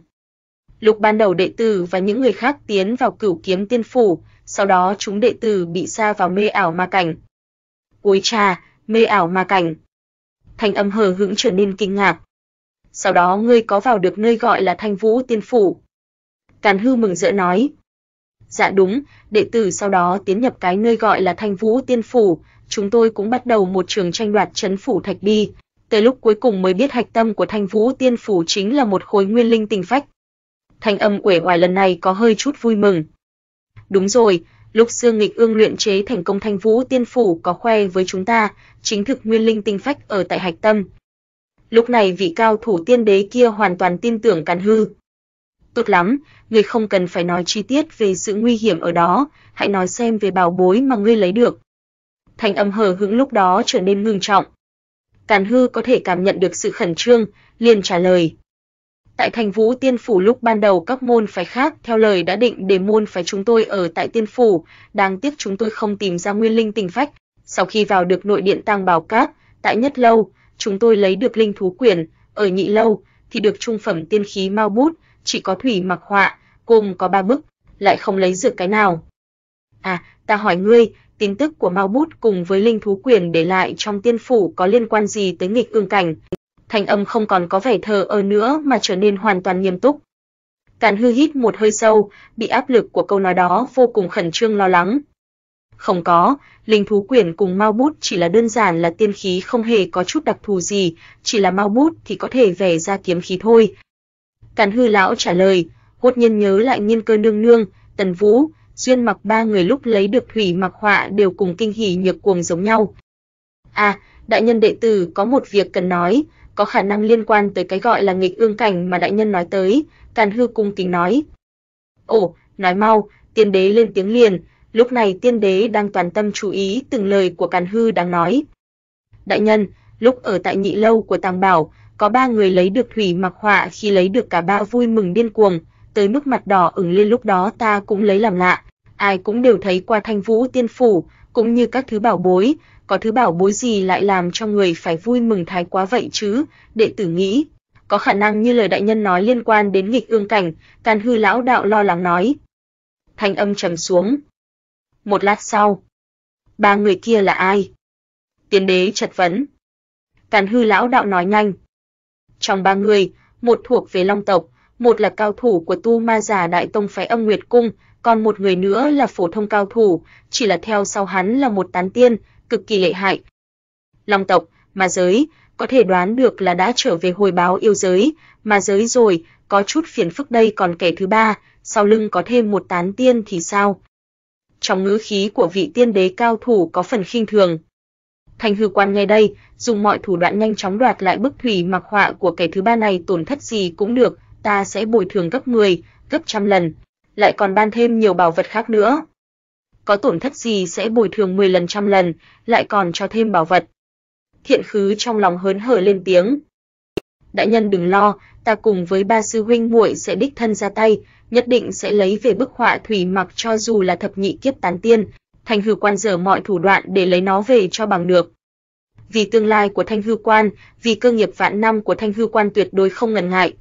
Lúc ban đầu đệ tử và những người khác tiến vào cửu kiếm tiên phủ, sau đó chúng đệ tử bị xa vào mê ảo ma cảnh. Cuối trà, mê ảo ma cảnh. Thanh âm hờ hững trở nên kinh ngạc. Sau đó ngươi có vào được nơi gọi là thanh vũ tiên phủ. Càn hư mừng rỡ nói. Dạ đúng, đệ tử sau đó tiến nhập cái nơi gọi là thanh vũ tiên phủ, chúng tôi cũng bắt đầu một trường tranh đoạt chấn phủ thạch bi, tới lúc cuối cùng mới biết hạch tâm của Thanh Vũ Tiên Phủ chính là một khối nguyên linh tình phách. Thanh âm uể hoài lần này có hơi chút vui mừng. Đúng rồi, lúc Dương Nghịch Ương luyện chế thành công Thanh Vũ Tiên Phủ có khoe với chúng ta, chính thực nguyên linh tinh phách ở tại hạch tâm. Lúc này vị cao thủ tiên đế kia hoàn toàn tin tưởng Càn Hư. Tốt lắm, người không cần phải nói chi tiết về sự nguy hiểm ở đó, hãy nói xem về bảo bối mà ngươi lấy được. Thanh âm hờ hững lúc đó trở nên ngưng trọng. Càn Hư có thể cảm nhận được sự khẩn trương, liền trả lời. Tại Thành Vũ Tiên phủ lúc ban đầu các môn phái khác theo lời đã định để môn phái chúng tôi ở tại Tiên phủ, đáng tiếc chúng tôi không tìm ra nguyên linh tình phách. Sau khi vào được nội điện Tang Bảo Cát, tại nhất lâu, chúng tôi lấy được linh thú quyển, ở nhị lâu thì được trung phẩm tiên khí mau bút, chỉ có thủy mặc họa, cùng có ba bức, lại không lấy dược cái nào. À, ta hỏi ngươi, tin tức của Mao Bút cùng với linh thú quyền để lại trong tiên phủ có liên quan gì tới nghịch cương cảnh. Thanh âm không còn có vẻ thờ ơ nữa mà trở nên hoàn toàn nghiêm túc. Càn hư hít một hơi sâu, bị áp lực của câu nói đó vô cùng khẩn trương lo lắng. Không có, linh thú quyển cùng mau bút chỉ là đơn giản là tiên khí không hề có chút đặc thù gì, chỉ là mau bút thì có thể vẽ ra kiếm khí thôi. Càn hư lão trả lời, hốt nhiên nhớ lại nghiên cơ nương nương, tần vũ, Duyên mặc ba người lúc lấy được thủy mặc họa đều cùng kinh hỉ nhược cuồng giống nhau. À, đại nhân đệ tử có một việc cần nói, có khả năng liên quan tới cái gọi là nghịch ương cảnh mà đại nhân nói tới, Càn Hư cung kính nói. Ồ, nói mau, tiên đế lên tiếng liền, lúc này tiên đế đang toàn tâm chú ý từng lời của Càn Hư đang nói. Đại nhân, lúc ở tại nhị lâu của Tàng Bảo, có ba người lấy được thủy mặc họa khi lấy được cả ba vui mừng điên cuồng, tới mức mặt đỏ ửng lên lúc đó ta cũng lấy làm lạ, ai cũng đều thấy qua Thanh Vũ Tiên phủ, cũng như các thứ bảo bối, có thứ bảo bối gì lại làm cho người phải vui mừng thái quá vậy chứ? Đệ tử nghĩ, có khả năng như lời đại nhân nói liên quan đến nghịch ương cảnh, Càn Hư lão đạo lo lắng nói. Thanh âm trầm xuống. Một lát sau, ba người kia là ai? Tiên đế chật vấn. Càn Hư lão đạo nói nhanh. Trong ba người, một thuộc về Long tộc, một là cao thủ của tu ma giả đại tông phái Âm Nguyệt cung, còn một người nữa là phổ thông cao thủ, chỉ là theo sau hắn là một tán tiên, cực kỳ lợi hại. Long tộc, ma giới, có thể đoán được là đã trở về hồi báo yêu giới, ma giới rồi, có chút phiền phức đây còn kẻ thứ ba, sau lưng có thêm một tán tiên thì sao? Trong ngữ khí của vị tiên đế cao thủ có phần khinh thường. Thành hư quan nghe đây, dùng mọi thủ đoạn nhanh chóng đoạt lại bức thủy mặc họa của kẻ thứ ba này tổn thất gì cũng được, ta sẽ bồi thường gấp 10, gấp trăm lần lại còn ban thêm nhiều bảo vật khác nữa. Có tổn thất gì sẽ bồi thường 10 lần trăm lần, lại còn cho thêm bảo vật. Thiện khứ trong lòng hớn hở lên tiếng. Đại nhân đừng lo, ta cùng với ba sư huynh muội sẽ đích thân ra tay, nhất định sẽ lấy về bức họa thủy mặc cho dù là thập nhị kiếp tán tiên, Thanh Hư Quan dở mọi thủ đoạn để lấy nó về cho bằng được. Vì tương lai của Thanh Hư Quan, vì cơ nghiệp vạn năm của Thanh Hư Quan tuyệt đối không ngần ngại.